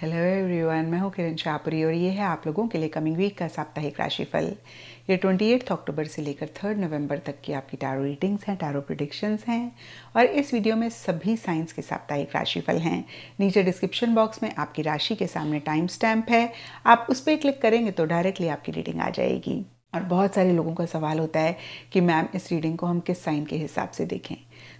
hello everyone मैं हूँ किरण शाहपुरी और ये है आप लोगों के लिए कमिंग वीक का साप्ताहिक राशिफल ये ट्वेंटी एट्थ अक्टूबर से लेकर थर्ड नवंबर तक की आपकी टारो रीडिंग्स हैं टारो प्रिडिक्शंस हैं और इस वीडियो में सभी साइंस के साप्ताहिक राशिफल हैं नीचे डिस्क्रिप्शन बॉक्स में आपकी राशि के सामने टाइम स्टैम्प है आप उस पर क्लिक करेंगे तो डायरेक्टली आपकी रीडिंग आ जाएगी और बहुत सारे लोगों का सवाल होता है कि मैम इस रीडिंग को हम किस साइन के हिसाब से देखें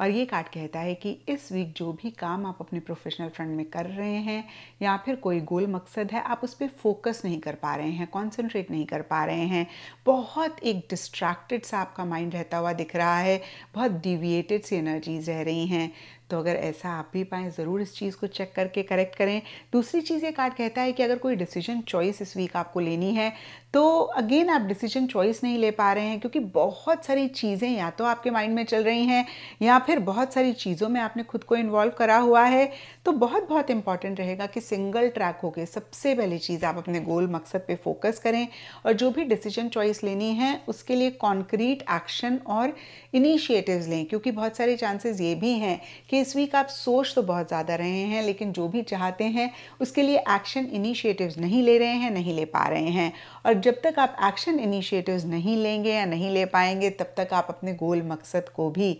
और ये कार्ड कहता है कि इस वीक जो भी काम आप अपने प्रोफेशनल फ्रंट में कर रहे हैं या फिर कोई गोल मकसद है आप उस पर फोकस नहीं कर पा रहे हैं कॉन्सेंट्रेट नहीं कर पा रहे हैं बहुत एक डिस्ट्रैक्टेड सा आपका माइंड रहता हुआ दिख रहा है बहुत डिविएटेड सी एनर्जीज रह रही हैं तो अगर ऐसा आप भी पाएँ ज़रूर इस चीज़ को चेक करके करेक्ट करें दूसरी चीज़ ये कार्ड कहता है कि अगर कोई डिसीजन चॉइस इस वीक आपको लेनी है तो अगेन आप डिसीजन चॉइस नहीं ले पा रहे हैं क्योंकि बहुत सारी चीज़ें या तो आपके माइंड में चल रही हैं या फिर बहुत सारी चीज़ों में आपने खुद को इन्वॉल्व करा हुआ है तो बहुत बहुत इंपॉर्टेंट रहेगा कि सिंगल ट्रैक होके सबसे पहली चीज़ आप अपने गोल मकसद पे फोकस करें और जो भी डिसीजन चॉइस लेनी है उसके लिए कॉन्क्रीट एक्शन और इनिशिएटिव लें क्योंकि बहुत सारे चांसेस ये भी हैं कि इस वीक आप सोच तो बहुत ज़्यादा रहे हैं लेकिन जो भी चाहते हैं उसके लिए एक्शन इनिशिएटिव नहीं ले रहे हैं नहीं ले पा रहे हैं और जब तक आप एक्शन इनिशिएटिव्स नहीं लेंगे या नहीं ले पाएंगे तब तक आप अपने गोल मकसद को भी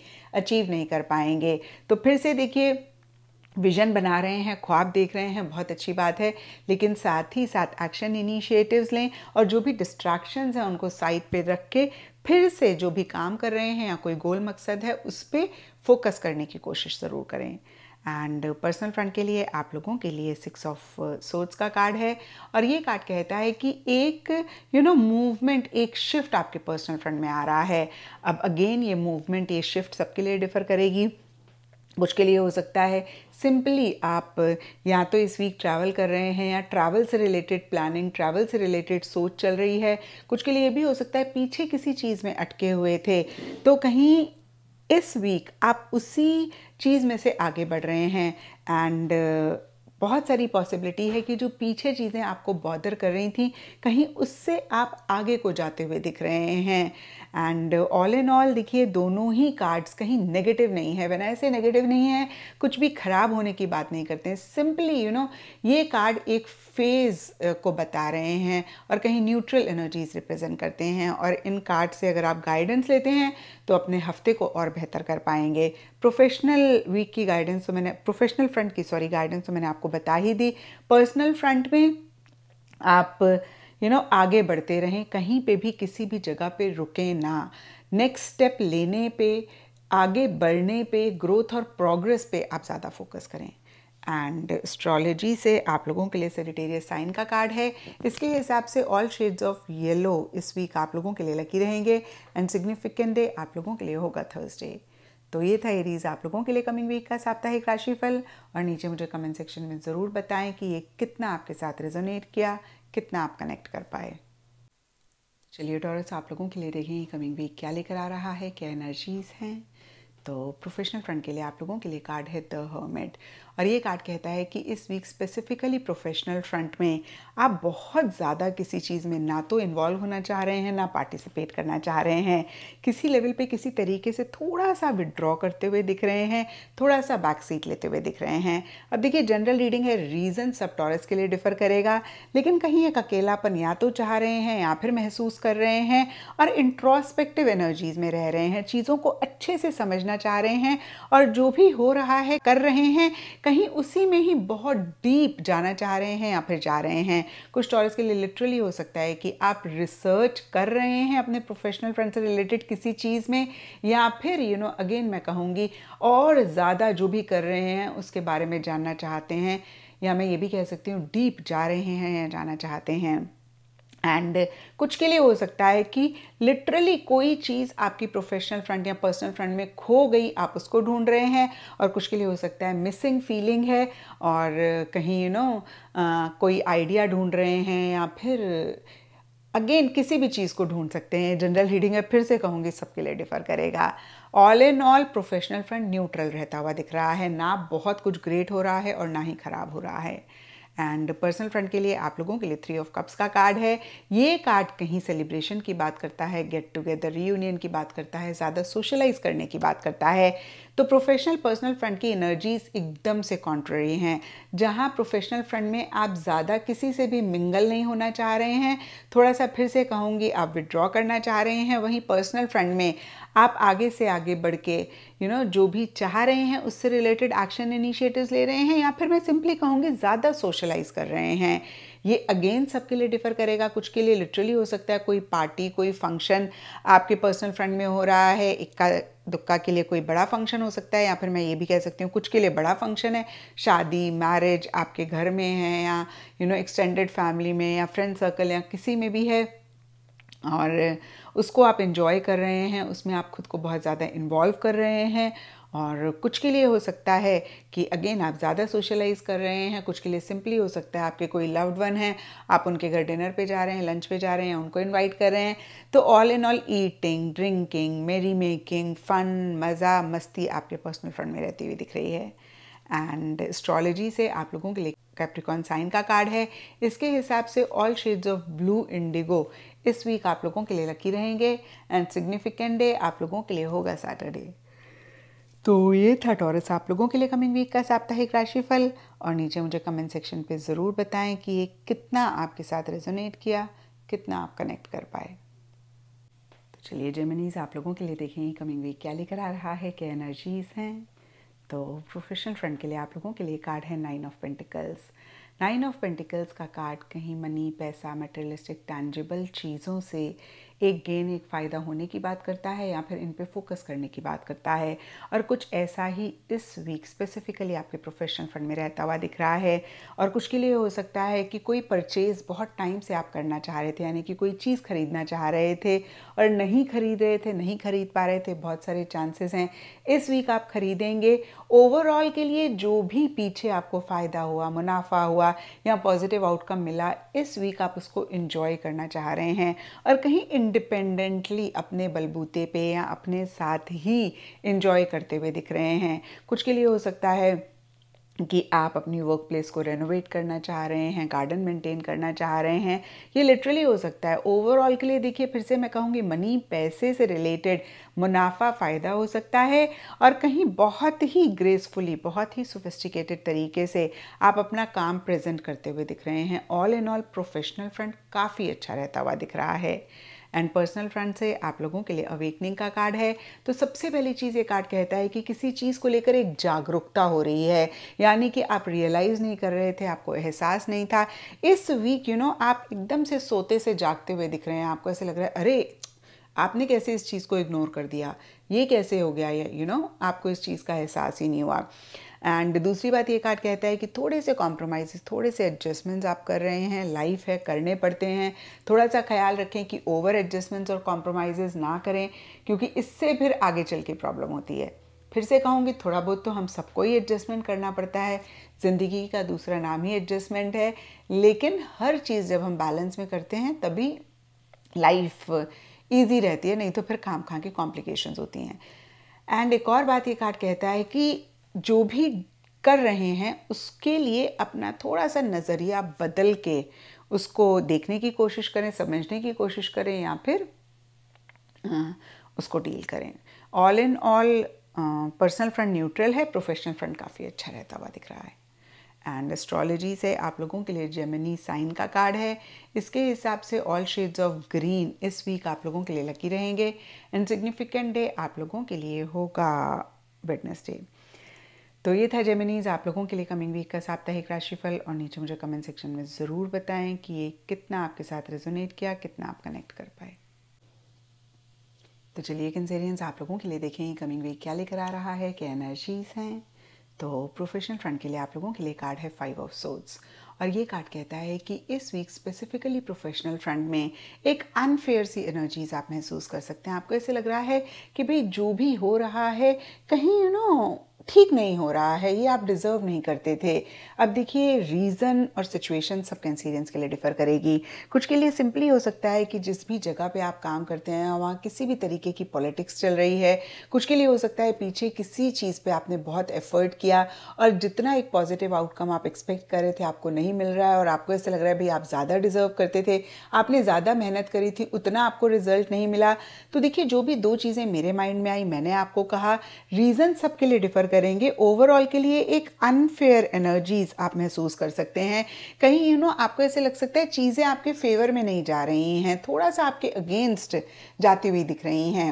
अचीव नहीं कर पाएंगे तो फिर से देखिए विजन बना रहे हैं ख्वाब देख रहे हैं बहुत अच्छी बात है लेकिन साथ ही साथ एक्शन इनिशिएटिव्स लें और जो भी डिस्ट्रैक्शंस हैं उनको साइड पे रख के फिर से जो भी काम कर रहे हैं या कोई गोल मकसद है उस पर फोकस करने की कोशिश ज़रूर करें एंड पर्सनल फ्रंट के लिए आप लोगों के लिए सिक्स ऑफ सोर्ट्स का कार्ड है और ये कार्ड कहता है कि एक यू नो मूवमेंट एक शिफ्ट आपके पर्सनल फ्रंट में आ रहा है अब अगेन ये मूवमेंट ये शिफ्ट सबके लिए डिफ़र करेगी कुछ के लिए हो सकता है सिंपली आप या तो इस वीक ट्रैवल कर रहे हैं या ट्रैवल से रिलेटेड प्लानिंग ट्रैवल से रिलेटेड सोच चल रही है कुछ के लिए भी हो सकता है पीछे किसी चीज़ में अटके हुए थे तो कहीं इस वीक आप उसी चीज़ में से आगे बढ़ रहे हैं एंड uh, बहुत सारी पॉसिबिलिटी है कि जो पीछे चीज़ें आपको बॉदर कर रही थी कहीं उससे आप आगे को जाते हुए दिख रहे हैं एंड ऑल इन ऑल देखिए दोनों ही कार्ड्स कहीं नेगेटिव नहीं है वैन ऐसे नेगेटिव नहीं है कुछ भी ख़राब होने की बात नहीं करते हैं सिंपली यू नो ये कार्ड एक फेज़ uh, को बता रहे हैं और कहीं न्यूट्रल एनर्जीज रिप्रेजेंट करते हैं और इन कार्ड से अगर आप गाइडेंस लेते हैं तो अपने हफ्ते को और बेहतर कर पाएंगे प्रोफेशनल वीक की गाइडेंस तो मैंने प्रोफेशनल फ्रंट की सॉरी गाइडेंस तो मैंने आपको बता ही दी पर्सनल फ्रंट में आप यू you नो know, आगे बढ़ते रहें कहीं पे भी किसी भी जगह पे रुकें ना नेक्स्ट स्टेप लेने पे आगे बढ़ने पे ग्रोथ और प्रोग्रेस पे आप ज़्यादा फोकस करें एंड एस्ट्रोलॉजी से आप लोगों के लिए सेटेरियस साइन का कार्ड है इसके हिसाब से ऑल शेड्स ऑफ येलो इस वीक आप लोगों के लिए लकी रहेंगे एंड सिग्निफिकेंट डे आप लोगों के लिए होगा थर्सडे तो ये था एरीज आप लोगों के लिए कमिंग वीक का साप्ताहिक राशिफल और नीचे मुझे कमेंट सेक्शन में ज़रूर बताएं कि ये कितना आपके साथ रेजोनेट किया कितना आप कनेक्ट कर पाए चलिए डॉरस आप लोगों के लिए देखें कमिंग वीक क्या लेकर आ रहा है क्या एनर्जीज़ हैं तो प्रोफेशनल फ्रंट के लिए आप लोगों के लिए कार्ड है द हर्मेट और ये कार्ड कहता है कि इस वीक स्पेसिफिकली प्रोफेशनल फ्रंट में आप बहुत ज़्यादा किसी चीज़ में ना तो इन्वॉल्व होना चाह रहे हैं ना पार्टिसिपेट करना चाह रहे हैं किसी लेवल पे किसी तरीके से थोड़ा सा विड्रॉ करते हुए दिख रहे हैं थोड़ा सा बैक सीट लेते हुए दिख रहे हैं अब देखिए जनरल रीडिंग है रीज़न सब टॉरस के लिए डिफ़र करेगा लेकिन कहीं एक अकेलापन या तो चाह रहे हैं या फिर महसूस कर रहे हैं और इंट्रोस्पेक्टिव एनर्जीज़ में रह रहे हैं चीज़ों को अच्छे से समझना चाह रहे हैं और जो भी हो रहा है कर रहे हैं कहीं उसी में ही बहुत डीप जाना चाह रहे हैं या फिर जा रहे हैं कुछ टॉरस के लिए लिटरली हो सकता है कि आप रिसर्च कर रहे हैं अपने प्रोफेशनल फ्रेंड से रिलेटेड किसी चीज़ में या फिर यू नो अगेन मैं कहूँगी और ज़्यादा जो भी कर रहे हैं उसके बारे में जानना चाहते हैं या मैं ये भी कह सकती हूँ डीप जा रहे हैं या जाना चाहते हैं एंड कुछ के लिए हो सकता है कि लिटरली कोई चीज़ आपकी प्रोफेशनल फ्रंट या पर्सनल फ्रंट में खो गई आप उसको ढूंढ रहे हैं और कुछ के लिए हो सकता है मिसिंग फीलिंग है और कहीं यू नो कोई आइडिया ढूंढ रहे हैं या फिर अगेन किसी भी चीज़ को ढूंढ सकते हैं जनरल हीडिंग है फिर से कहूँगी सबके लिए डिफ़र करेगा all in all professional front neutral रहता हुआ दिख रहा है ना बहुत कुछ ग्रेट हो रहा है और ना ही ख़राब हो रहा है एंड पर्सनल फ्रेंड के लिए आप लोगों के लिए थ्री ऑफ कप्स का कार्ड है ये कार्ड कहीं सेलिब्रेशन की बात करता है गेट टुगेदर रीयूनियन की बात करता है ज़्यादा सोशलाइज करने की बात करता है तो प्रोफेशनल पर्सनल फ्रंट की एनर्जीज एकदम से कॉन्ट्ररी हैं जहाँ प्रोफेशनल फ्रंट में आप ज़्यादा किसी से भी मिंगल नहीं होना चाह रहे हैं थोड़ा सा फिर से कहूँगी आप विड्रॉ करना चाह रहे हैं वहीं पर्सनल फ्रंट में आप आगे से आगे बढ़ के यू you नो know, जो भी चाह रहे हैं उससे रिलेटेड एक्शन इनिशिएटिव्स ले रहे हैं या फिर मैं सिंपली कहूँगी ज़्यादा सोशलाइज कर रहे हैं ये अगेन सबके लिए डिफ़र करेगा कुछ के लिए लिटरली हो सकता है कोई पार्टी कोई फंक्शन आपके पर्सनल फ्रेंड में हो रहा है इक्का दुक्का के लिए कोई बड़ा फंक्शन हो सकता है या फिर मैं ये भी कह सकती हूँ कुछ के लिए बड़ा फंक्शन है शादी मैरिज आपके घर में है या यू नो एक्सटेंडेड फैमिली में या फ्रेंड सर्कल या किसी में भी है और उसको आप इन्जॉय कर रहे हैं उसमें आप खुद को बहुत ज़्यादा इन्वॉल्व कर रहे हैं और कुछ के लिए हो सकता है कि अगेन आप ज़्यादा सोशलाइज़ कर रहे हैं कुछ के लिए सिंपली हो सकता है आपके कोई लव्ड वन है आप उनके घर डिनर पे जा रहे हैं लंच पे जा रहे हैं उनको इनवाइट कर रहे हैं तो all in all eating drinking merry making fun मज़ा मस्ती आपके पर्सनल फ्रंट में रहती हुई दिख रही है एंड एस्ट्रोलॉजी से आप लोगों के लिए कैप्रिकॉन साइन का कार्ड है इसके हिसाब से all shades of blue indigo इस वीक आप लोगों के लिए लकी रहेंगे एंड सिग्निफिकेंट डे आप लोगों के लिए होगा सैटरडे तो ये था टॉरस आप लोगों के लिए कमिंग वीक का साप्ताहिक राशिफल और नीचे मुझे कमेंट सेक्शन पे ज़रूर बताएं कि ये कितना आपके साथ रेजोनेट किया कितना आप कनेक्ट कर पाए तो चलिए जेमिनीज आप लोगों के लिए देखें कमिंग वीक क्या लेकर आ रहा है क्या एनर्जीज हैं तो प्रोफेशनल फ्रंट के लिए आप लोगों के लिए कार्ड है nine of pentacles nine of pentacles का कार्ड कहीं मनी पैसा मटेरियलिस्टिक टैंजिबल चीज़ों से एक गेन एक फ़ायदा होने की बात करता है या फिर इन पे फोकस करने की बात करता है और कुछ ऐसा ही इस वीक स्पेसिफिकली आपके प्रोफेशनल फंड में रहता हुआ दिख रहा है और कुछ के लिए हो सकता है कि कोई परचेज़ बहुत टाइम से आप करना चाह रहे थे यानी कि कोई चीज़ खरीदना चाह रहे थे और नहीं खरीद रहे थे नहीं खरीद पा रहे थे बहुत सारे चांसेस हैं इस वीक आप खरीदेंगे ओवरऑल के लिए जो भी पीछे आपको फ़ायदा हुआ मुनाफा हुआ या पॉजिटिव आउटकम मिला इस वीक आप उसको इन्जॉय करना चाह रहे हैं और कहीं इंडिपेंडेंटली अपने बलबूते पे या अपने साथ ही इंजॉय करते हुए दिख रहे हैं कुछ के लिए हो सकता है कि आप अपनी वर्क प्लेस को रेनोवेट करना चाह रहे हैं गार्डन मेंटेन करना चाह रहे हैं ये लिटरली हो सकता है ओवरऑल के लिए देखिए फिर से मैं कहूँगी मनी पैसे से रिलेटेड मुनाफा फ़ायदा हो सकता है और कहीं बहुत ही ग्रेसफुली बहुत ही सोफिस्टिकेटेड तरीके से आप अपना काम प्रेजेंट करते हुए दिख रहे हैं all in all professional front काफ़ी अच्छा रहता हुआ दिख रहा है एंड पर्सनल फ्रंट से आप लोगों के लिए अवेकनिंग का कार्ड है तो सबसे पहली चीज़ ये कार्ड कहता है कि किसी चीज़ को लेकर एक जागरूकता हो रही है यानी कि आप रियलाइज़ नहीं कर रहे थे आपको एहसास नहीं था इस वीक यू नो आप एकदम से सोते से जागते हुए दिख रहे हैं आपको ऐसे लग रहा है अरे आपने कैसे इस चीज़ को इग्नोर कर दिया ये कैसे हो गया ये यू नो आपको इस चीज़ का एहसास ही नहीं हुआ एंड दूसरी बात ये कार्ड कहता है कि थोड़े से कॉम्प्रोमाइज़ थोड़े से एडजस्टमेंट्स आप कर रहे हैं लाइफ है करने पड़ते हैं थोड़ा सा ख्याल रखें कि ओवर एडजस्टमेंट्स और कॉम्प्रोमाइज़ ना करें क्योंकि इससे फिर आगे चल के प्रॉब्लम होती है फिर से कहूँगी थोड़ा बहुत तो हम सबको ही एडजस्टमेंट करना पड़ता है ज़िंदगी का दूसरा नाम ही एडजस्टमेंट है लेकिन हर चीज़ जब हम बैलेंस में करते हैं तभी लाइफ ईजी रहती है नहीं तो फिर खाम खां की कॉम्प्लिकेशंस होती हैं एंड एक और बात ये कार्ड कहता है कि जो भी कर रहे हैं उसके लिए अपना थोड़ा सा नज़रिया बदल के उसको देखने की कोशिश करें समझने की कोशिश करें या फिर उसको डील करें all in all personal front neutral है प्रोफेशनल फ्रंट काफ़ी अच्छा रहता हुआ दिख रहा है एंड एस्ट्रोलॉजी से आप लोगों के लिए जेमिनी साइन का कार्ड है इसके हिसाब से ऑल शेड्स ऑफ ग्रीन इस वीक आप लोगों के लिए लकी रहेंगे एंड सिग्निफिकेंट डे आप लोगों के लिए होगा वेडनेसडे तो ये था जेमिनीज आप लोगों के लिए कमिंग वीक का साप्ताहिक राशिफल और नीचे मुझे कमेंट सेक्शन में ज़रूर बताएं कि ये कितना आपके साथ रेजोनेट किया कितना आप कनेक्ट कर पाए तो चलिए कंसेरियंस आप लोगों के लिए देखें ये कमिंग वीक क्या लेकर आ रहा है क्या एनर्जीज हैं तो प्रोफेशनल फ्रंट के लिए आप लोगों के लिए कार्ड है फाइव ऑफ सोड्स और ये कार्ड कहता है कि इस वीक स्पेसिफिकली प्रोफेशनल फ्रंट में एक अनफेयर सी एनर्जीज आप महसूस कर सकते हैं आपको ऐसे लग रहा है कि भाई जो भी हो रहा है कहीं यू you नो know, ठीक नहीं हो रहा है ये आप डिज़र्व नहीं करते थे अब देखिए रीज़न और सिचुएशन सब इंसीडेंस के लिए डिफ़र करेगी कुछ के लिए सिंपली हो सकता है कि जिस भी जगह पे आप काम करते हैं वहाँ किसी भी तरीके की पॉलिटिक्स चल रही है कुछ के लिए हो सकता है पीछे किसी चीज़ पे आपने बहुत एफर्ट किया और जितना एक पॉजिटिव आउटकम आप एक्सपेक्ट कर रहे थे आपको नहीं मिल रहा है और आपको ऐसा लग रहा है भाई आप ज़्यादा डिज़र्व करते थे आपने ज़्यादा मेहनत करी थी उतना आपको रिजल्ट नहीं मिला तो देखिए जो भी दो चीज़ें मेरे माइंड में आई मैंने आपको कहा रीज़न सबके लिए डिफ़र कर करेंगे ओवरऑल के लिए एक अनफेयर एनर्जीज आप महसूस कर सकते हैं कहीं यू नो आपको ऐसे लग सकता है चीज़ें आपके फेवर में नहीं जा रही हैं थोड़ा सा आपके अगेंस्ट जाती हुई दिख रही हैं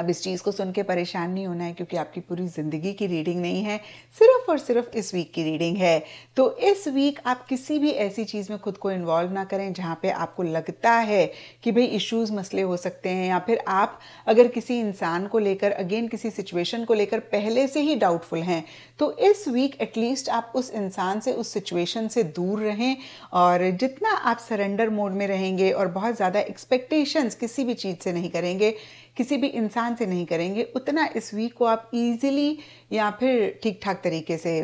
अब इस चीज़ को सुन के परेशान नहीं होना है क्योंकि आपकी पूरी ज़िंदगी की रीडिंग नहीं है सिर्फ और सिर्फ इस वीक की रीडिंग है तो इस वीक आप किसी भी ऐसी चीज़ में खुद को इन्वॉल्व ना करें जहाँ पे आपको लगता है कि भाई इश्यूज़ मसले हो सकते हैं या फिर आप अगर किसी इंसान को लेकर अगेन किसी सिचुएशन को लेकर पहले से ही डाउटफुल हैं तो इस वीक एटलीस्ट आप उस इंसान से उस सिचुएशन से दूर रहें और जितना आप सरेंडर मोड में रहेंगे और बहुत ज़्यादा एक्सपेक्टेशंस किसी भी चीज़ से नहीं करेंगे किसी भी इंसान से नहीं करेंगे उतना इस वीक को आप इजीली या फिर ठीक ठाक तरीके से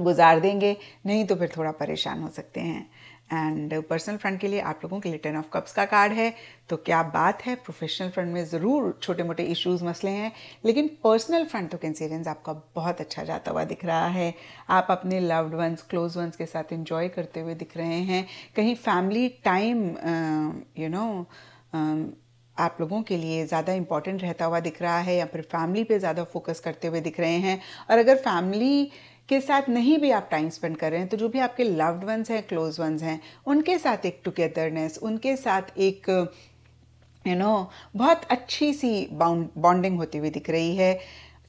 गुजार देंगे नहीं तो फिर थोड़ा परेशान हो सकते हैं एंड पर्सनल फ्रंट के लिए आप लोगों के लिए टेन ऑफ कप्स का कार्ड है तो क्या बात है प्रोफेशनल फ्रंट में ज़रूर छोटे मोटे इश्यूज मसले हैं लेकिन पर्सनल फ्रंट तो कैंसेरियंस आपका बहुत अच्छा जाता हुआ दिख रहा है आप अपने लव्ड वंस क्लोज वंस के साथ इन्जॉय करते हुए दिख रहे हैं कहीं फैमिली टाइम यू नो आप लोगों के लिए ज़्यादा इम्पॉर्टेंट रहता हुआ दिख रहा है या फिर फैमिली पे ज़्यादा फोकस करते हुए दिख रहे हैं और अगर फैमिली के साथ नहीं भी आप टाइम स्पेंड कर रहे हैं तो जो भी आपके लव्ड वंस हैं क्लोज वंस हैं उनके साथ एक टुगेदरनेस उनके साथ एक यू you नो know, बहुत अच्छी सी बॉन्डिंग होती हुई दिख रही है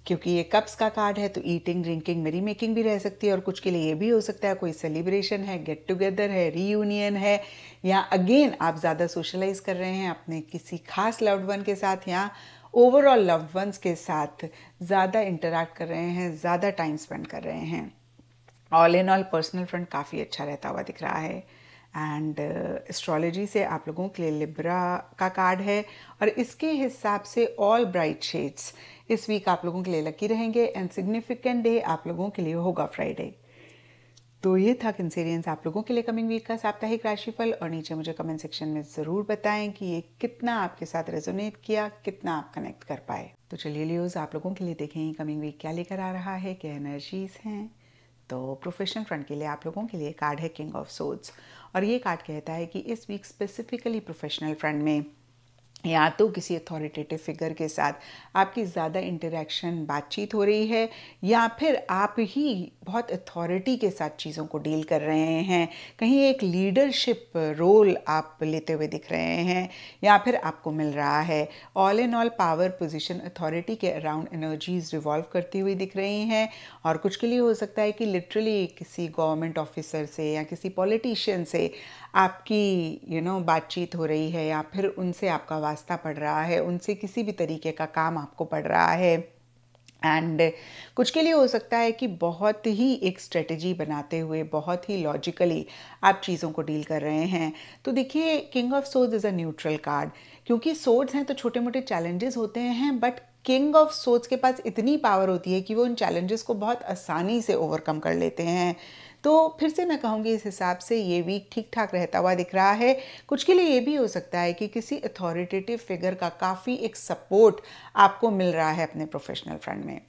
क्योंकि ये कप्स का कार्ड है तो ईटिंग ड्रिंकिंग मेरी मेकिंग भी रह सकती है और कुछ के लिए ये भी हो सकता है कोई सेलिब्रेशन है गेट टुगेदर है रीयूनियन है या अगेन आप ज़्यादा सोशलाइज कर रहे हैं अपने किसी खास लव्ड वन के साथ या ओवरऑल लव्ड वंस के साथ ज़्यादा इंटरेक्ट कर रहे हैं ज़्यादा टाइम स्पेंड कर रहे हैं all in all personal front काफ़ी अच्छा रहता हुआ दिख रहा है एंड एस्ट्रोलॉजी uh, से आप लोगों के लिए लिब्रा का कार्ड है और इसके हिसाब से ऑल ब्राइट शेड्स इस वीक आप लोगों के लिए लकी रहेंगे एंड सिग्निफिकेंट डे आप लोगों के लिए होगा फ्राइडे तो ये था कंसेरियंस आप लोगों के लिए कमिंग वीक का साप्ताहिक राशिफल और नीचे मुझे कमेंट सेक्शन में ज़रूर बताएं कि ये कितना आपके साथ रेजोनेट किया कितना आप कनेक्ट कर पाए तो चलिए लियोज आप लोगों के लिए देखें कमिंग वीक क्या लेकर आ रहा है क्या एनर्जीज हैं तो प्रोफेशनल फ्रंट के लिए आप लोगों के लिए कार्ड है किंग ऑफ सोड्स और ये कार्ड कहता है कि इस वीक स्पेसिफिकली प्रोफेशनल फ्रंट में या तो किसी अथॉरिटेटिव फिगर के साथ आपकी ज़्यादा इंटरेक्शन बातचीत हो रही है या फिर आप ही बहुत अथॉरिटी के साथ चीज़ों को डील कर रहे हैं कहीं एक लीडरशिप रोल आप लेते हुए दिख रहे हैं या फिर आपको मिल रहा है all in all power position authority के अराउंड एनर्जीज रिवॉल्व करती हुई दिख रही हैं और कुछ के लिए हो सकता है कि लिटरली किसी गवर्नमेंट ऑफिसर से या किसी पॉलिटिशियन से आपकी यू नो बातचीत हो रही है या फिर उनसे आपका वास्ता पड़ रहा है उनसे किसी भी तरीके का काम आपको पड़ रहा है एंड कुछ के लिए हो सकता है कि बहुत ही एक स्ट्रेटजी बनाते हुए बहुत ही लॉजिकली आप चीज़ों को डील कर रहे हैं तो देखिए किंग ऑफ सोज इज़ अ न्यूट्रल कार्ड क्योंकि सोर्ड्स हैं तो छोटे मोटे चैलेंजेस होते हैं बट किंग ऑफ सोर्ड्स के पास इतनी पावर होती है कि वो उन चैलेंजेस को बहुत आसानी से ओवरकम कर लेते हैं तो फिर से मैं कहूँगी इस हिसाब से ये वीक ठीक ठाक रहता हुआ दिख रहा है कुछ के लिए ये भी हो सकता है कि किसी अथॉरिटेटिव फिगर का काफ़ी एक सपोर्ट आपको मिल रहा है अपने प्रोफेशनल फ्रेंड में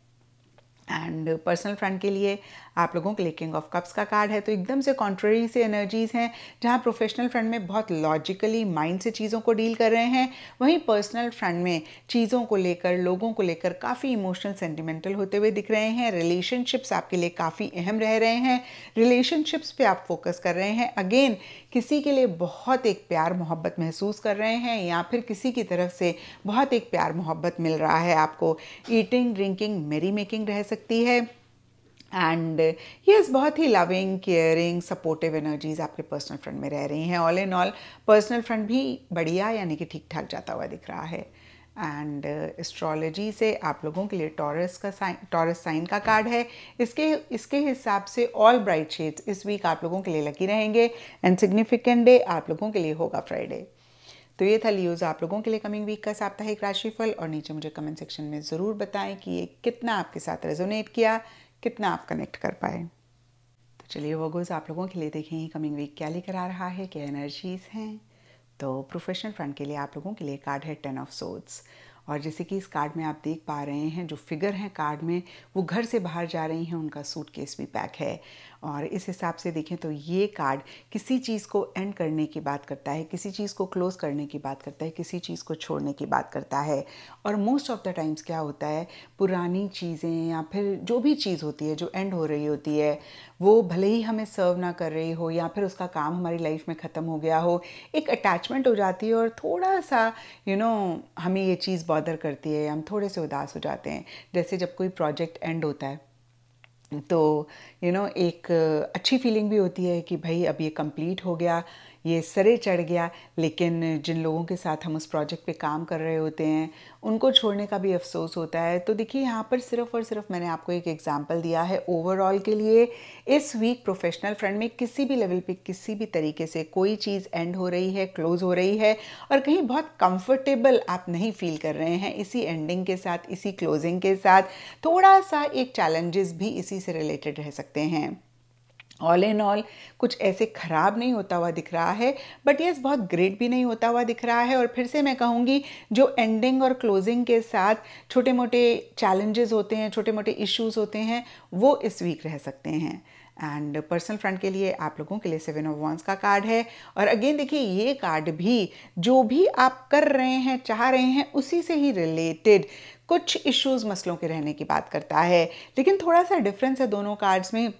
एंड पर्सनल फ्रेंड के लिए आप लोगों के लिए किंग ऑफ कप्स का कार्ड है तो एकदम से कॉन्ट्ररी से एनर्जीज हैं जहाँ प्रोफेशनल फ्रंट में बहुत लॉजिकली माइंड से चीज़ों को डील कर रहे हैं वहीं पर्सनल फ्रंट में चीज़ों को लेकर लोगों को लेकर काफ़ी इमोशनल सेंटिमेंटल होते हुए दिख रहे हैं रिलेशनशिप्स आपके लिए काफ़ी अहम रह रहे हैं रिलेशनशिप्स पे आप फोकस कर रहे हैं अगेन किसी के लिए बहुत एक प्यार मोहब्बत महसूस कर रहे हैं या फिर किसी की तरफ से बहुत एक प्यार मोहब्बत मिल रहा है आपको ईटिंग ड्रिंकिंग मेरी मेकिंग रह सकती है एंड ये uh, बहुत ही लविंग केयरिंग सपोर्टिव एनर्जीज आपके पर्सनल फ्रेंड में रह रही हैं all in all personal front भी बढ़िया यानी कि ठीक ठाक जाता हुआ दिख रहा है एंड एस्ट्रोलॉजी uh, से आप लोगों के लिए टॉरस का साइन टॉरस साइन का कार्ड है इसके इसके हिसाब से ऑल ब्राइट शेड्स इस वीक आप लोगों के लिए लकी रहेंगे एंड सिग्निफिकेंट डे आप लोगों के लिए होगा फ्राइडे तो ये था लियोज आप लोगों के लिए कमिंग वीक का साप्ताहिक राशिफल और नीचे मुझे कमेंट सेक्शन में ज़रूर बताएं कि ये कितना आपके साथ रेजोनेट किया कितना आप कनेक्ट कर पाए तो चलिए गोज आप लोगों के लिए देखें कमिंग वीक क्या लेकर आ रहा है क्या एनर्जीज़ हैं तो प्रोफेशनल फ्रंट के लिए आप लोगों के लिए कार्ड है टेन ऑफ सोट्स और जैसे कि इस कार्ड में आप देख पा रहे हैं जो फिगर हैं कार्ड में वो घर से बाहर जा रही हैं उनका सूटकेस भी पैक है और इस हिसाब से देखें तो ये कार्ड किसी चीज़ को एंड करने की बात करता है किसी चीज़ को क्लोज करने की बात करता है किसी चीज़ को छोड़ने की बात करता है और मोस्ट ऑफ द टाइम्स क्या होता है पुरानी चीज़ें या फिर जो भी चीज़ होती है जो एंड हो रही होती है वो भले ही हमें सर्व ना कर रही हो या फिर उसका काम हमारी लाइफ में ख़त्म हो गया हो एक अटैचमेंट हो जाती है और थोड़ा सा यू you नो know, हमें ये चीज़ बॉदर करती है हम थोड़े से उदास हो जाते हैं जैसे जब कोई प्रोजेक्ट एंड होता है तो यू you नो know, एक uh, अच्छी फीलिंग भी होती है कि भाई अब ये कंप्लीट हो गया ये सरे चढ़ गया लेकिन जिन लोगों के साथ हम उस प्रोजेक्ट पे काम कर रहे होते हैं उनको छोड़ने का भी अफसोस होता है तो देखिए यहाँ पर सिर्फ और सिर्फ मैंने आपको एक एग्जाम्पल दिया है ओवरऑल के लिए इस वीक प्रोफेशनल फ्रंट में किसी भी लेवल पे किसी भी तरीके से कोई चीज़ एंड हो रही है क्लोज हो रही है और कहीं बहुत कंफर्टेबल आप नहीं फील कर रहे हैं इसी एंडिंग के साथ इसी क्लोजिंग के साथ थोड़ा सा एक चैलेंजेस भी इसी से रिलेटेड रह सकते हैं ऑल एंड ऑल कुछ ऐसे ख़राब नहीं होता हुआ दिख रहा है बट येस बहुत ग्रेट भी नहीं होता हुआ दिख रहा है और फिर से मैं कहूँगी जो एंडिंग और क्लोजिंग के साथ छोटे मोटे चैलेंजेस होते हैं छोटे मोटे इश्यूज़ होते हैं वो इस वीक रह सकते हैं एंड पर्सनल फ्रंट के लिए आप लोगों के लिए सेवन ऑफ वॉन्स का कार्ड है और अगेन देखिए ये कार्ड भी जो भी आप कर रहे हैं चाह रहे हैं उसी से ही रिलेटेड कुछ इश्यूज़ मसलों के रहने की बात करता है लेकिन थोड़ा सा डिफरेंस है दोनों कार्ड्स में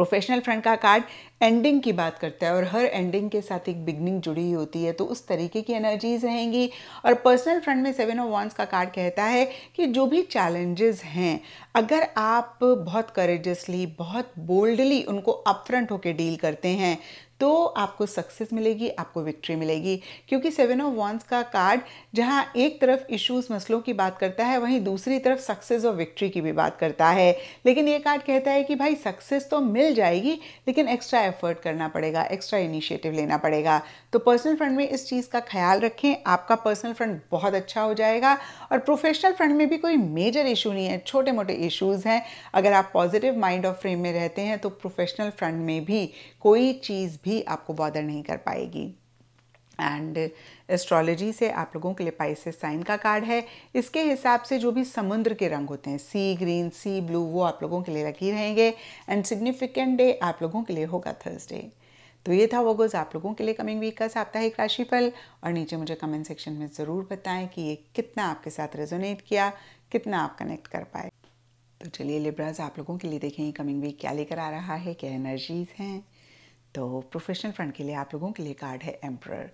प्रोफेशनल फ्रंट का कार्ड एंडिंग की बात करता है और हर एंडिंग के साथ एक बिगनिंग जुड़ी हुई होती है तो उस तरीके की एनर्जीज रहेंगी और पर्सनल फ्रंट में सेवन ऑफ वॉन्स का कार्ड कहता है कि जो भी चैलेंजेस हैं अगर आप बहुत करेजसली बहुत बोल्डली उनको अपफ्रंट होकर डील करते हैं तो आपको सक्सेस मिलेगी आपको विक्ट्री मिलेगी क्योंकि सेवन ऑफ वॉन्स का कार्ड जहाँ एक तरफ इश्यूज मसलों की बात करता है वहीं दूसरी तरफ सक्सेस और विक्ट्री की भी बात करता है लेकिन ये कार्ड कहता है कि भाई सक्सेस तो मिल जाएगी लेकिन एक्स्ट्रा एफर्ट करना पड़ेगा एक्स्ट्रा इनिशिएटिव लेना पड़ेगा तो पर्सनल फ्रंट में इस चीज़ का ख्याल रखें आपका पर्सनल फ्रंट बहुत अच्छा हो जाएगा और प्रोफेशनल फ्रंट में भी कोई मेजर इशू नहीं है छोटे मोटे इश्यूज़ हैं अगर आप पॉजिटिव माइंड ऑफ फ्रेम में रहते हैं तो प्रोफेशनल फ्रंट में भी कोई चीज़ भी भी आपको बॉदर नहीं कर पाएगी एंड एस्ट्रोलॉजी से आप लोगों के लिए पाइसिस साइन का कार्ड है इसके हिसाब से जो भी समुद्र के रंग होते हैं सी ग्रीन सी ब्लू वो आप लोगों के लिए लकी रहेंगे एंड सिग्निफिकेंट डे आप लोगों के लिए होगा थर्सडे तो ये था वोगोज आप लोगों के लिए कमिंग वीक का साप्ताहिक राशिफल और नीचे मुझे कमेंट सेक्शन में ज़रूर बताएं कि ये कितना आपके साथ रेजोनेट किया कितना आप कनेक्ट कर पाए तो चलिए लिब्राज आप लोगों के लिए देखें कमिंग वीक क्या लेकर आ रहा है क्या एनर्जीज़ हैं तो प्रोफेशनल फ्रंट के लिए आप लोगों के लिए कार्ड है emperor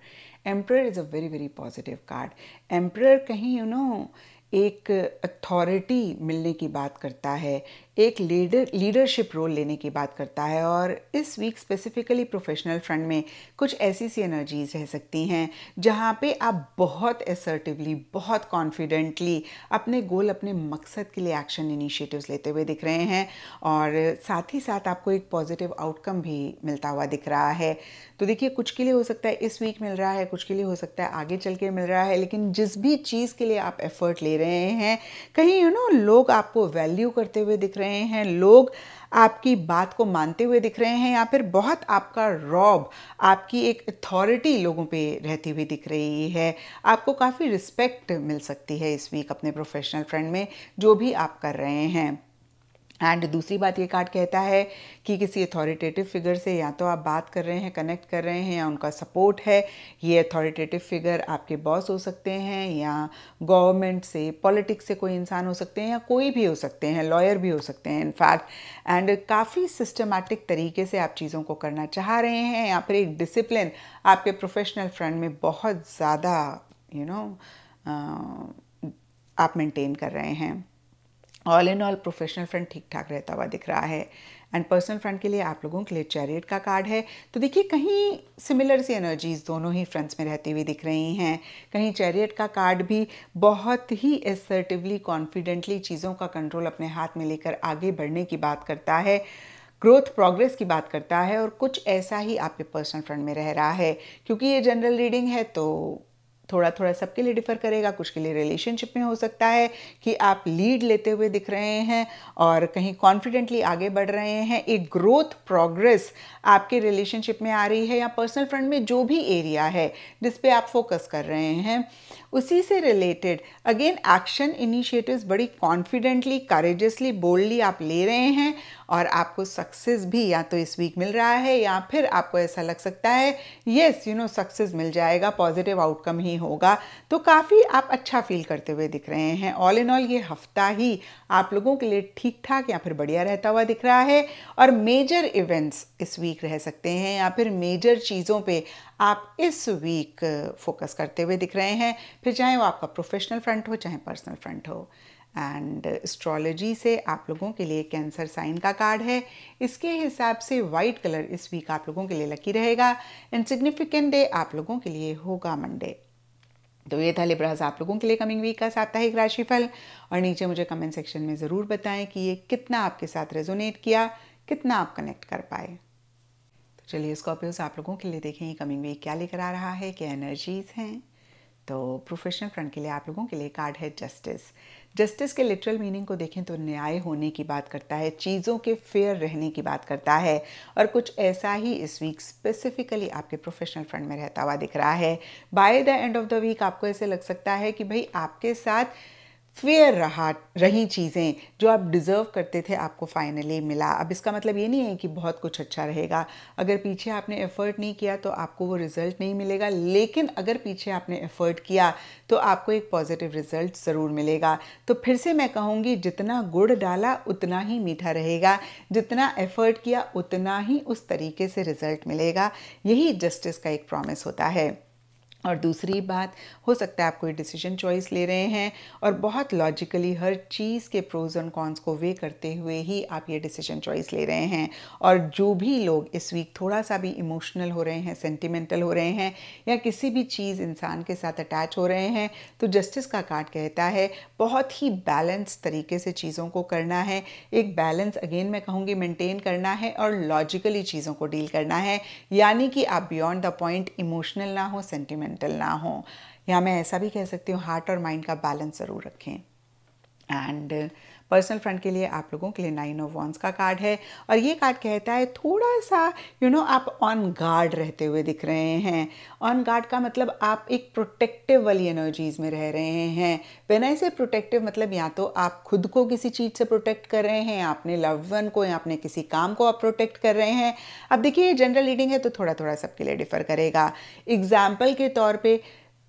emperor is a very very positive card emperor कहीं यू you नो know, एक अथॉरिटी मिलने की बात करता है एक लीडर लीडरशिप रोल लेने की बात करता है और इस वीक स्पेसिफिकली प्रोफेशनल फ्रंट में कुछ ऐसी सी एनर्जीज रह सकती हैं जहाँ पे आप बहुत एसर्टिवली बहुत कॉन्फिडेंटली अपने गोल अपने मकसद के लिए एक्शन इनिशिएटिव्स लेते हुए दिख रहे हैं और साथ ही साथ आपको एक पॉजिटिव आउटकम भी मिलता हुआ दिख रहा है तो देखिए कुछ के लिए हो सकता है इस वीक मिल रहा है कुछ के लिए हो सकता है आगे चल के मिल रहा है लेकिन जिस भी चीज़ के लिए आप एफर्ट ले रहे हैं कहीं यू नो लोग आपको वैल्यू करते हुए दिख रहे हैं लोग आपकी बात को मानते हुए दिख रहे हैं या फिर बहुत आपका रॉब आपकी एक अथॉरिटी लोगों पे रहती हुई दिख रही है आपको काफ़ी रिस्पेक्ट मिल सकती है इस वीक अपने प्रोफेशनल फ्रेंड में जो भी आप कर रहे हैं एंड दूसरी बात ये कार्ड कहता है कि किसी अथॉरिटेटिव फिगर से या तो आप बात कर रहे हैं कनेक्ट कर रहे हैं या उनका सपोर्ट है ये अथॉरिटेटिव फिगर आपके बॉस हो सकते हैं या गवर्नमेंट से पॉलिटिक्स से कोई इंसान हो सकते हैं या कोई भी हो सकते हैं लॉयर भी हो सकते हैं इनफैक्ट एंड काफ़ी सिस्टमेटिक तरीके से आप चीज़ों को करना चाह रहे हैं या फिर एक डिसिप्लिन आपके प्रोफेशनल फ्रेंड में बहुत ज़्यादा यू नो आप मेंटेन कर रहे हैं all in all professional front ठीक ठाक रहता हुआ दिख रहा है एंड पर्सनल फ्रंट के लिए आप लोगों के लिए चैरियट का कार्ड है तो देखिए कहीं सिमिलर सी एनर्जीज दोनों ही फ्रंट्स में रहती हुई दिख रही हैं कहीं चैरियट का कार्ड भी बहुत ही एसर्टिवली कॉन्फिडेंटली चीज़ों का कंट्रोल अपने हाथ में लेकर आगे बढ़ने की बात करता है ग्रोथ प्रोग्रेस की बात करता है और कुछ ऐसा ही आपके पर्सनल फ्रंट में रह रहा है क्योंकि ये जनरल रीडिंग है तो थोड़ा थोड़ा सबके लिए डिफ़र करेगा कुछ के लिए रिलेशनशिप में हो सकता है कि आप लीड लेते हुए दिख रहे हैं और कहीं कॉन्फिडेंटली आगे बढ़ रहे हैं एक ग्रोथ प्रोग्रेस आपके रिलेशनशिप में आ रही है या पर्सनल फ्रंट में जो भी एरिया है जिस पे आप फोकस कर रहे हैं उसी से रिलेटेड अगेन एक्शन इनिशिएटिव्स बड़ी कॉन्फिडेंटली करेजसली बोल्डली आप ले रहे हैं और आपको सक्सेस भी या तो इस वीक मिल रहा है या फिर आपको ऐसा लग सकता है येस यू नो सक्सेस मिल जाएगा पॉजिटिव आउटकम ही नहीं होगा तो काफ़ी आप अच्छा फील करते हुए दिख रहे हैं ऑल इन ऑल ये हफ्ता ही आप लोगों के लिए ठीक ठाक या फिर बढ़िया रहता हुआ दिख रहा है और मेजर इवेंट्स इस वीक रह सकते हैं या फिर मेजर चीज़ों पे आप इस वीक फोकस करते हुए दिख रहे हैं फिर चाहे वो आपका प्रोफेशनल फ्रंट हो चाहे पर्सनल फ्रंट हो एंड एस्ट्रोलॉजी से आप लोगों के लिए कैंसर साइन का कार्ड है इसके हिसाब से वाइट कलर इस वीक आप लोगों के लिए लकी रहेगा एंड सिग्निफिकेंट डे आप लोगों के लिए होगा मंडे तो ये था लिब्रास आप लोगों के लिए कमिंग वीक का साप्ताहिक राशिफल और नीचे मुझे कमेंट सेक्शन में ज़रूर बताएं कि ये कितना आपके साथ रेजोनेट किया कितना आप कनेक्ट कर पाए तो चलिए स्कॉर्पियोज आप लोगों के लिए देखें कमिंग वीक क्या लेकर आ रहा है क्या एनर्जीज हैं तो प्रोफेशनल फ्रंट के लिए आप लोगों के लिए कार्ड है जस्टिस जस्टिस के लिटरल मीनिंग को देखें तो न्याय होने की बात करता है चीज़ों के फेयर रहने की बात करता है और कुछ ऐसा ही इस वीक स्पेसिफिकली आपके प्रोफेशनल फ्रंट में रहता हुआ दिख रहा है by the end of the week आपको ऐसे लग सकता है कि भाई आपके साथ फेयर रहा रही चीज़ें जो आप डिज़र्व करते थे आपको फाइनली मिला अब इसका मतलब ये नहीं है कि बहुत कुछ अच्छा रहेगा अगर पीछे आपने एफ़र्ट नहीं किया तो आपको वो रिज़ल्ट नहीं मिलेगा लेकिन अगर पीछे आपने एफ़र्ट किया तो आपको एक पॉजिटिव रिज़ल्ट ज़रूर मिलेगा तो फिर से मैं कहूँगी जितना गुड़ डाला उतना ही मीठा रहेगा जितना एफ़र्ट किया उतना ही उस तरीके से रिज़ल्ट मिलेगा यही जस्टिस का एक प्रॉमिस होता है और दूसरी बात हो सकता है आप कोई डिसीजन चॉइस ले रहे हैं और बहुत लॉजिकली हर चीज़ के प्रोज एंड कॉन्स को वे करते हुए ही आप ये डिसीजन चॉइस ले रहे हैं और जो भी लोग इस वीक थोड़ा सा भी इमोशनल हो रहे हैं सेंटिमेंटल हो रहे हैं या किसी भी चीज़ इंसान के साथ अटैच हो रहे हैं तो जस्टिस का कार्ड कहता है बहुत ही बैलेंस तरीके से चीज़ों को करना है एक बैलेंस अगेन मैं कहूँगी मेनटेन करना है और लॉजिकली चीज़ों को डील करना है यानी कि आप बियॉन्ड द पॉइंट इमोशनल ना हो सेंटिमेंट डेंटल ना हो या मैं ऐसा भी कह सकती हूँ हार्ट और माइंड का बैलेंस ज़रूर रखें एंड पर्सनल फ्रेंड के लिए आप लोगों के लिए नाइन ऑफ वॉन्स का कार्ड है और ये कार्ड कहता है थोड़ा सा यू you नो know, आप ऑन गार्ड रहते हुए दिख रहे हैं ऑन गार्ड का मतलब आप एक प्रोटेक्टिव वाली एनर्जीज में रह रहे हैं वेन आई से प्रोटेक्टिव मतलब या तो आप खुद को किसी चीज़ से प्रोटेक्ट कर रहे हैं आपने लव वन को या अपने किसी काम को आप प्रोटेक्ट कर रहे हैं अब देखिए ये जनरल रीडिंग है तो थोड़ा थोड़ा सबके लिए डिफर करेगा एग्जाम्पल के तौर पर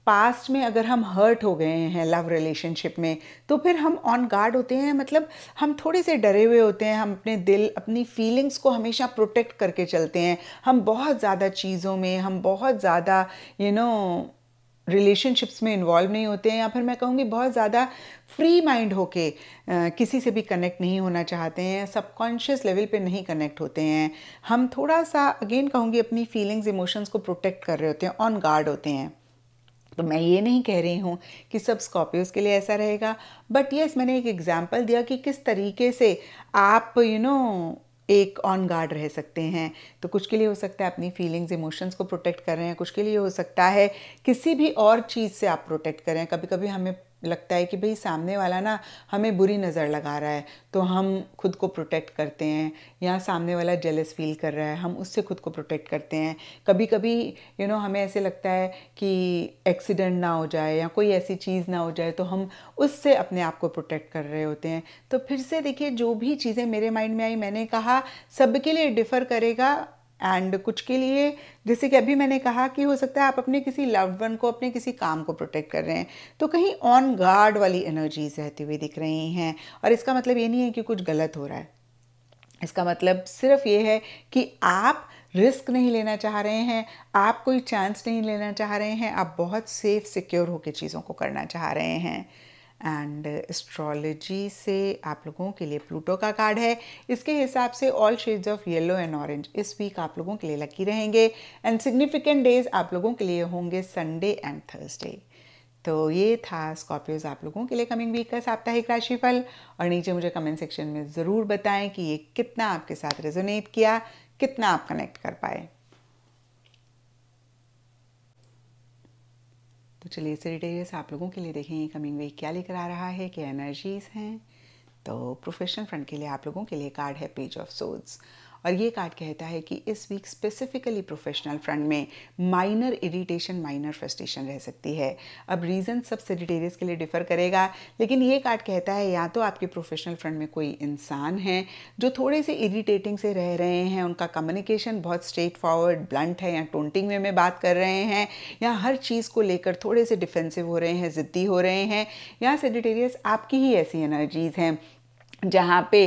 पास्ट में अगर हम हर्ट हो गए हैं लव रिलेशनशिप में तो फिर हम ऑन गार्ड होते हैं मतलब हम थोड़े से डरे हुए होते हैं हम अपने दिल अपनी फीलिंग्स को हमेशा प्रोटेक्ट करके चलते हैं हम बहुत ज़्यादा चीज़ों में हम बहुत ज़्यादा यू नो रिलेशनशिप्स में इन्वॉल्व नहीं होते हैं या फिर मैं कहूँगी बहुत ज़्यादा फ्री माइंड होके किसी से भी कनेक्ट नहीं होना चाहते हैं सबकॉन्शियस लेवल पे नहीं कनेक्ट होते हैं हम थोड़ा सा अगेन कहूँगी अपनी फीलिंग्स इमोशंस को प्रोटेक्ट कर रहे होते हैं ऑन गार्ड होते हैं तो मैं ये नहीं कह रही हूँ कि सब स्कॉर्पियोज के लिए ऐसा रहेगा बट येस मैंने एक एग्जाम्पल दिया कि किस तरीके से आप यू नो एक ऑन गार्ड रह सकते हैं तो कुछ के लिए हो सकता है अपनी फीलिंग्स इमोशंस को प्रोटेक्ट कर रहे हैं कुछ के लिए हो सकता है किसी भी और चीज़ से आप प्रोटेक्ट करें कभी कभी हमें लगता है कि भाई सामने वाला ना हमें बुरी नज़र लगा रहा है तो हम खुद को प्रोटेक्ट करते हैं या सामने वाला जेलस फील कर रहा है हम उससे खुद को प्रोटेक्ट करते हैं कभी कभी यू you नो know, हमें ऐसे लगता है कि एक्सीडेंट ना हो जाए या कोई ऐसी चीज़ ना हो जाए तो हम उससे अपने आप को प्रोटेक्ट कर रहे होते हैं तो फिर से देखिए जो भी चीज़ें मेरे माइंड में आई मैंने कहा सबके लिए डिफ़र करेगा एंड कुछ के लिए जैसे कि अभी मैंने कहा कि हो सकता है आप अपने किसी लव्ड वन को अपने किसी काम को प्रोटेक्ट कर रहे हैं तो कहीं ऑन गार्ड वाली एनर्जीज रहती हुई दिख रही हैं और इसका मतलब ये नहीं है कि कुछ गलत हो रहा है इसका मतलब सिर्फ ये है कि आप रिस्क नहीं लेना चाह रहे हैं आप कोई चांस नहीं लेना चाह रहे हैं आप बहुत सेफ सिक्योर होकर चीज़ों को करना चाह रहे हैं एंड एस्ट्रोलॉजी से आप लोगों के लिए प्लूटो का कार्ड है इसके हिसाब से all shades of yellow and orange इस वीक आप लोगों के लिए लकी रहेंगे एंड सिग्निफिकेंट डेज आप लोगों के लिए होंगे संडे एंड थर्सडे तो ये था स्कॉर्पियोज आप लोगों के लिए कमिंग वीक का साप्ताहिक राशिफल और नीचे मुझे कमेंट सेक्शन में ज़रूर बताएं कि ये कितना आपके साथ रेजोनेट किया कितना आप कनेक्ट कर पाए तो चलिए सेरिटेरियस आप लोगों के लिए देखेंगे कमिंग वीक क्या लेकर आ रहा है क्या एनर्जीज हैं तो प्रोफेशनल फ्रंट के लिए आप लोगों के लिए कार्ड है पेज ऑफ सोड्स और ये कार्ड कहता है कि इस वीक स्पेसिफिकली प्रोफेशनल फ्रंट में माइनर इरिटेशन माइनर फ्रस्ट्रेशन रह सकती है अब रीज़न सब सेजिटेरियस के लिए डिफ़र करेगा लेकिन ये कार्ड कहता है या तो आपके प्रोफेशनल फ्रंट में कोई इंसान है जो थोड़े से इरीटेटिंग से रह रहे हैं उनका कम्युनिकेशन बहुत स्ट्रेट फॉरवर्ड ब्लंट है या टोंटिंग वे में बात कर रहे हैं या हर चीज़ को लेकर थोड़े से डिफेंसिव हो रहे हैं ज़िद्दी हो रहे हैं या सेजिटेरियस आपकी ही ऐसी एनर्जीज़ हैं जहाँ पे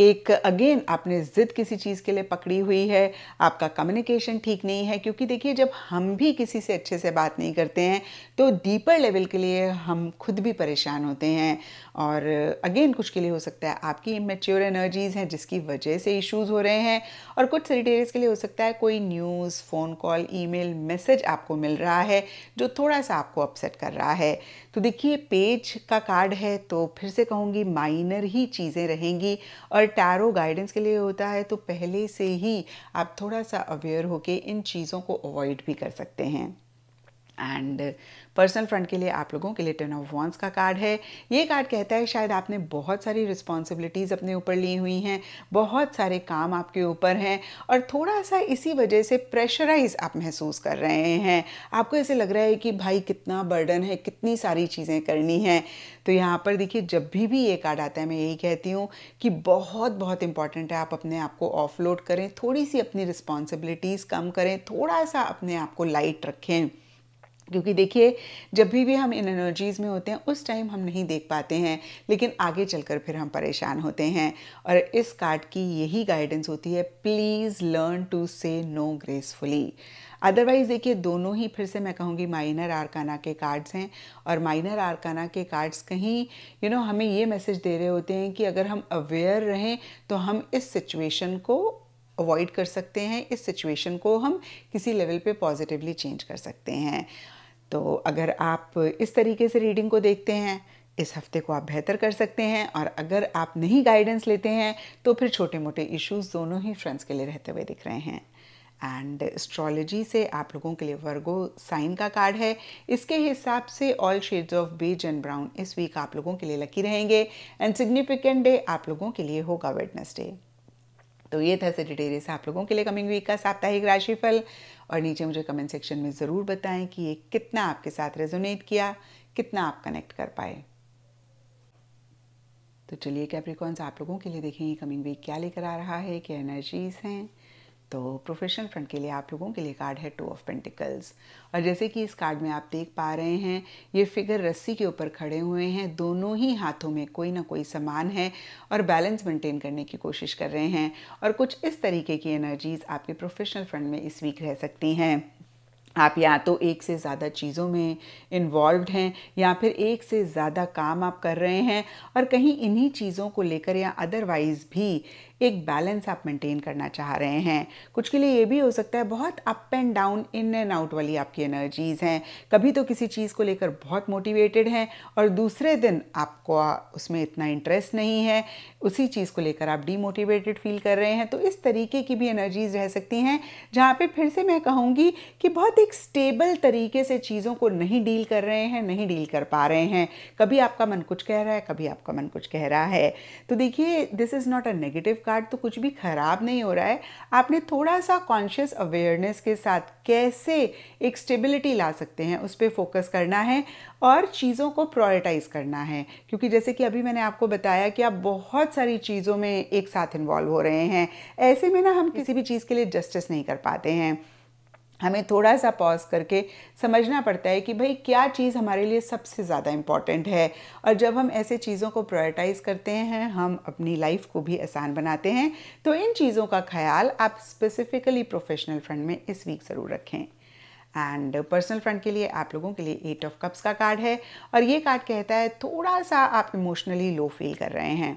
एक अगेन आपने ज़िद किसी चीज़ के लिए पकड़ी हुई है आपका कम्युनिकेशन ठीक नहीं है क्योंकि देखिए जब हम भी किसी से अच्छे से बात नहीं करते हैं तो डीपर लेवल के लिए हम खुद भी परेशान होते हैं और अगेन कुछ के लिए हो सकता है आपकी इमेच्योर एनर्जीज़ हैं जिसकी वजह से इश्यूज़ हो रहे हैं और कुछ सेरिटेरियस के लिए हो सकता है कोई news phone call email message आपको मिल रहा है जो थोड़ा सा आपको अपसेट कर रहा है तो देखिए पेज का कार्ड है तो फिर से कहूँगी माइनर ही चीज़ें रहेंगी और टैरो गाइडेंस के लिए होता है तो पहले से ही आप थोड़ा सा अवेयर होके इन चीज़ों को अवॉइड भी कर सकते हैं एंड पर्सनल फ्रंट के लिए आप लोगों के लिए टेन ऑफ वॉन्स का कार्ड है ये कार्ड कहता है शायद आपने बहुत सारी रिस्पॉन्सिबिलिटीज़ अपने ऊपर ली हुई हैं बहुत सारे काम आपके ऊपर हैं और थोड़ा सा इसी वजह से प्रेशराइज आप महसूस कर रहे हैं आपको ऐसे लग रहा है कि भाई कितना बर्डन है कितनी सारी चीज़ें करनी हैं तो यहाँ पर देखिए जब भी भी ये कार्ड आता है मैं यही कहती हूँ कि बहुत बहुत इंपॉर्टेंट है आप अपने आप को ऑफलोड करें थोड़ी सी अपनी रिस्पॉन्सिबिलिटीज़ कम करें थोड़ा सा अपने आप को लाइट रखें क्योंकि देखिए जब भी भी हम इन एनर्जीज़ में होते हैं उस टाइम हम नहीं देख पाते हैं लेकिन आगे चलकर फिर हम परेशान होते हैं और इस कार्ड की यही गाइडेंस होती है please learn to say no gracefully otherwise देखिए दोनों ही फिर से मैं कहूँगी माइनर आरकाना के कार्ड्स हैं और माइनर आरकाना के कार्ड्स कहीं यू you नो know, हमें ये मैसेज दे रहे होते हैं कि अगर हम अवेयर रहें तो हम इस सिचुएशन को अवॉइड कर सकते हैं इस सिचुएशन को हम किसी लेवल पे पॉजिटिवली चेंज कर सकते हैं तो अगर आप इस तरीके से रीडिंग को देखते हैं इस हफ्ते को आप बेहतर कर सकते हैं और अगर आप नहीं गाइडेंस लेते हैं तो फिर छोटे मोटे इश्यूज दोनों ही फ्रेंड्स के लिए रहते हुए दिख रहे हैं एंड एस्ट्रोलॉजी से आप लोगों के लिए वर्गो साइन का कार्ड है इसके हिसाब से all shades of beige and brown इस वीक आप लोगों के लिए लकी रहेंगे एंड सिग्निफिकेंट डे आप लोगों के लिए होगा वेडनेसडे तो ये था सेजिटेरियस आप लोगों के लिए कमिंग वीक का साप्ताहिक राशिफल और नीचे मुझे कमेंट सेक्शन में ज़रूर बताएं कि ये कितना आपके साथ रेजोनेट किया कितना आप कनेक्ट कर पाए तो चलिए कैप्रिकॉन्स आप लोगों के लिए देखें ये कमिंग वीक क्या लेकर आ रहा है क्या एनर्जीज हैं तो प्रोफेशनल फ्रंट के लिए आप लोगों के लिए कार्ड है टू ऑफ पेंटिकल्स और जैसे कि इस कार्ड में आप देख पा रहे हैं ये फिगर रस्सी के ऊपर खड़े हुए हैं दोनों ही हाथों में कोई ना कोई सामान है और बैलेंस मेंटेन करने की कोशिश कर रहे हैं और कुछ इस तरीके की एनर्जीज आपके प्रोफेशनल फ्रंट में इस वीक रह सकती हैं आप या तो एक से ज़्यादा चीज़ों में इन्वॉल्व हैं या फिर एक से ज़्यादा काम आप कर रहे हैं और कहीं इन्हीं चीज़ों को लेकर या अदरवाइज़ भी एक बैलेंस आप मेंटेन करना चाह रहे हैं कुछ के लिए ये भी हो सकता है बहुत up and down in and out वाली आपकी एनर्जीज़ हैं कभी तो किसी चीज़ को लेकर बहुत मोटिवेटेड हैं और दूसरे दिन आपको उसमें इतना इंटरेस्ट नहीं है उसी चीज़ को लेकर आप डीमोटिवेटेड फील कर रहे हैं तो इस तरीके की भी एनर्जीज़ रह सकती हैं जहाँ पर फिर से मैं कहूँगी कि बहुत एक स्टेबल तरीके से चीज़ों को नहीं डील कर रहे हैं नहीं डील कर पा रहे हैं कभी आपका मन कुछ कह रहा है कभी आपका मन कुछ कह रहा है तो देखिए this is not a negative flip card तो कुछ भी ख़राब नहीं हो रहा है आपने थोड़ा सा कॉन्शियस अवेयरनेस के साथ कैसे एक स्टेबिलिटी ला सकते हैं उस पर फोकस करना है और चीज़ों को प्रायोरिटाइज़ करना है क्योंकि जैसे कि अभी मैंने आपको बताया कि आप बहुत सारी चीज़ों में एक साथ इन्वॉल्व हो रहे हैं ऐसे में ना हम किसी भी चीज़ के लिए जस्टिस नहीं कर पाते हैं हमें थोड़ा सा पॉज करके समझना पड़ता है कि भाई क्या चीज़ हमारे लिए सबसे ज़्यादा इम्पॉर्टेंट है और जब हम ऐसे चीज़ों को प्रायोरिटाइज़ करते हैं हम अपनी लाइफ को भी आसान बनाते हैं तो इन चीज़ों का ख्याल आप स्पेसिफिकली प्रोफेशनल फ्रंट में इस वीक ज़रूर रखें एंड पर्सनल फ्रंट के लिए आप लोगों के लिए एट ऑफ कप्स का कार्ड है और ये कार्ड कहता है थोड़ा सा आप इमोशनली लो फील कर रहे हैं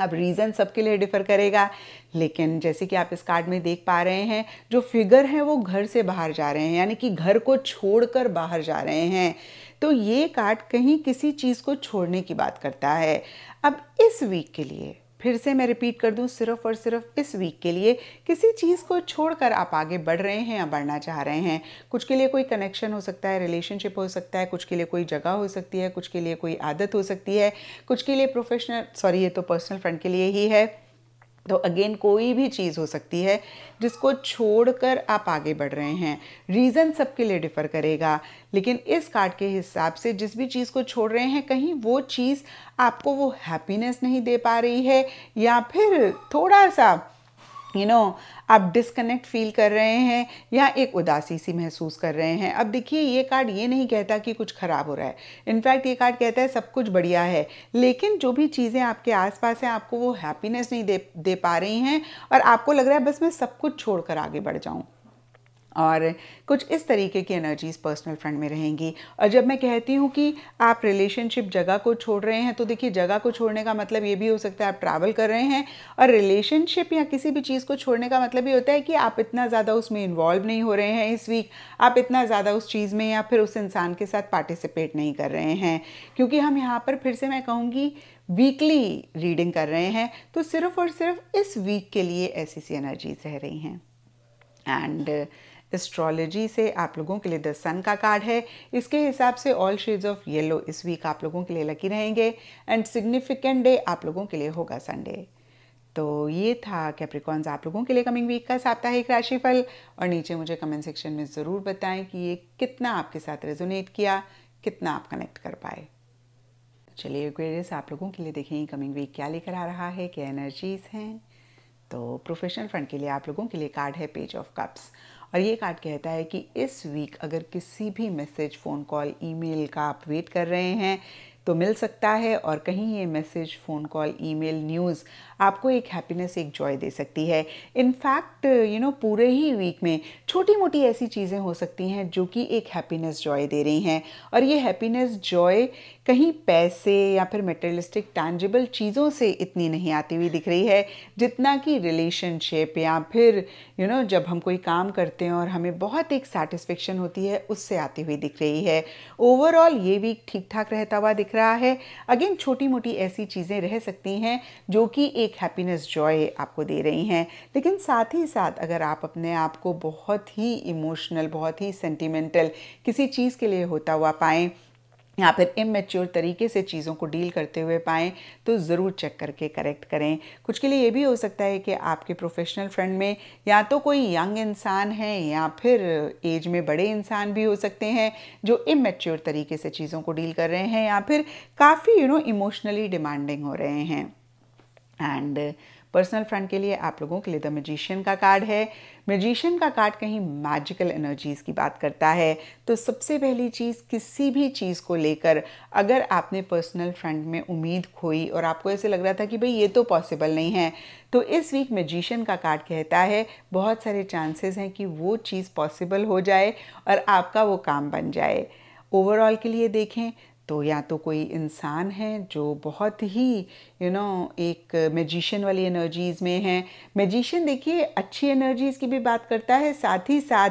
अब रीज़न सबके लिए डिफ़र करेगा लेकिन जैसे कि आप इस कार्ड में देख पा रहे हैं जो फिगर है वो घर से बाहर जा रहे हैं यानी कि घर को छोड़कर बाहर जा रहे हैं तो ये कार्ड कहीं किसी चीज़ को छोड़ने की बात करता है अब इस वीक के लिए फिर से मैं रिपीट कर दूं सिर्फ और सिर्फ इस वीक के लिए किसी चीज़ को छोड़कर आप आगे बढ़ रहे हैं या बढ़ना चाह रहे हैं कुछ के लिए कोई कनेक्शन हो सकता है रिलेशनशिप हो सकता है कुछ के लिए कोई जगह हो सकती है कुछ के लिए कोई आदत हो सकती है कुछ के लिए प्रोफेशनल सॉरी ये तो पर्सनल फ्रेंड के लिए ही है तो अगेन कोई भी चीज़ हो सकती है जिसको छोड़कर आप आगे बढ़ रहे हैं रीज़न सबके लिए डिफ़र करेगा लेकिन इस कार्ड के हिसाब से जिस भी चीज़ को छोड़ रहे हैं कहीं वो चीज़ आपको वो हैप्पीनेस नहीं दे पा रही है या फिर थोड़ा सा यू you नो know, आप डिस्कनेक्ट फील कर रहे हैं या एक उदासी सी महसूस कर रहे हैं अब देखिए ये कार्ड ये नहीं कहता कि कुछ ख़राब हो रहा है इनफैक्ट ये कार्ड कहता है सब कुछ बढ़िया है लेकिन जो भी चीज़ें आपके आसपास हैं आपको वो हैप्पीनेस नहीं दे दे पा रही हैं और आपको लग रहा है बस मैं सब कुछ छोड़ कर आगे बढ़ जाऊँ और कुछ इस तरीके की एनर्जीज़ पर्सनल फ्रंट में रहेंगी और जब मैं कहती हूँ कि आप रिलेशनशिप जगह को छोड़ रहे हैं तो देखिए जगह को छोड़ने का मतलब ये भी हो सकता है आप ट्रैवल कर रहे हैं और रिलेशनशिप या किसी भी चीज़ को छोड़ने का मतलब ये होता है कि आप इतना ज़्यादा उसमें इन्वॉल्व नहीं हो रहे हैं इस वीक आप इतना ज़्यादा उस चीज़ में या फिर उस इंसान के साथ पार्टिसिपेट नहीं कर रहे हैं क्योंकि हम यहाँ पर फिर से मैं कहूँगी वीकली रीडिंग कर रहे हैं तो सिर्फ और सिर्फ इस वीक के लिए ऐसी सी एनर्जीज रह रही हैं एंड एस्ट्रोलॉजी से आप लोगों के लिए द सन का कार्ड है इसके हिसाब से ऑल शेड्स ऑफ येलो इस वीक आप लोगों के लिए लकी रहेंगे एंड सिग्निफिकेंट डे आप लोगों के लिए होगा संडे तो ये था कैप्रिकॉन्स आप लोगों के लिए कमिंग वीक का साप्ताहिक राशिफल और नीचे मुझे कमेंट सेक्शन में ज़रूर बताएं कि ये कितना आपके साथ रेजोनेट किया कितना आप कनेक्ट कर पाए चलिए ग्रेडियस आप लोगों के लिए देखें कमिंग वीक क्या लेकर आ रहा है क्या एनर्जीज हैं तो प्रोफेशनल फ्रंट के लिए आप लोगों के लिए कार्ड है पेज ऑफ कप्स और ये कार्ड कहता है कि इस वीक अगर किसी भी मैसेज फ़ोन कॉल ईमेल का आप वेट कर रहे हैं तो मिल सकता है और कहीं ये message phone call email news आपको एक हैप्पीनेस एक जॉय दे सकती है इनफैक्ट यू नो पूरे ही वीक में छोटी मोटी ऐसी चीज़ें हो सकती हैं जो कि एक हैप्पीनेस जॉय दे रही हैं और ये हैप्पीनेस जॉय कहीं पैसे या फिर मेटेरियलिस्टिक टैंजिबल चीज़ों से इतनी नहीं आती हुई दिख रही है जितना कि रिलेशनशिप या फिर यू you नो know, जब हम कोई काम करते हैं और हमें बहुत एक सेटिस्फेक्शन होती है उससे आती हुई दिख रही है ओवरऑल ये वीक ठीक ठाक रहता हुआ दिख रहा है अगेन छोटी मोटी ऐसी चीज़ें रह सकती हैं जो कि एक हैप्पीनेस जॉय आपको दे रही हैं लेकिन साथ ही साथ अगर आप अपने आप को बहुत ही इमोशनल बहुत ही सेंटिमेंटल किसी चीज़ के लिए होता हुआ पाएँ या फिर इमेच्योर तरीके से चीज़ों को डील करते हुए पाएँ तो ज़रूर चेक करके करेक्ट करें कुछ के लिए ये भी हो सकता है कि आपके प्रोफेशनल फ्रेंड में या तो कोई यंग इंसान है या फिर एज में बड़े इंसान भी हो सकते हैं जो इमेच्योर तरीके से चीज़ों को डील कर रहे हैं या फिर काफ़ी यू नो इमोशनली डिमांडिंग हो रहे हैं एंड uh, पर्सनल फ्रंट के लिए आप लोगों के लिए द मजिशियन का कार्ड है मजिशियन का कार्ड कहीं मैजिकल एनर्जीज़ की बात करता है तो सबसे पहली चीज़ किसी भी चीज़ को लेकर अगर आपने पर्सनल फ्रंट में उम्मीद खोई और आपको ऐसे लग रहा था कि भाई ये तो पॉसिबल नहीं है तो इस वीक मजिशियन का कार्ड कहता है बहुत सारे चांसेस हैं कि वो चीज़ पॉसिबल हो जाए और आपका वो काम बन जाए ओवरऑल के लिए देखें तो या तो कोई इंसान है जो बहुत ही यू you नो know, एक मैजिशियन वाली एनर्जीज़ में है मैजिशियन देखिए अच्छी एनर्जीज़ की भी बात करता है साथ ही साथ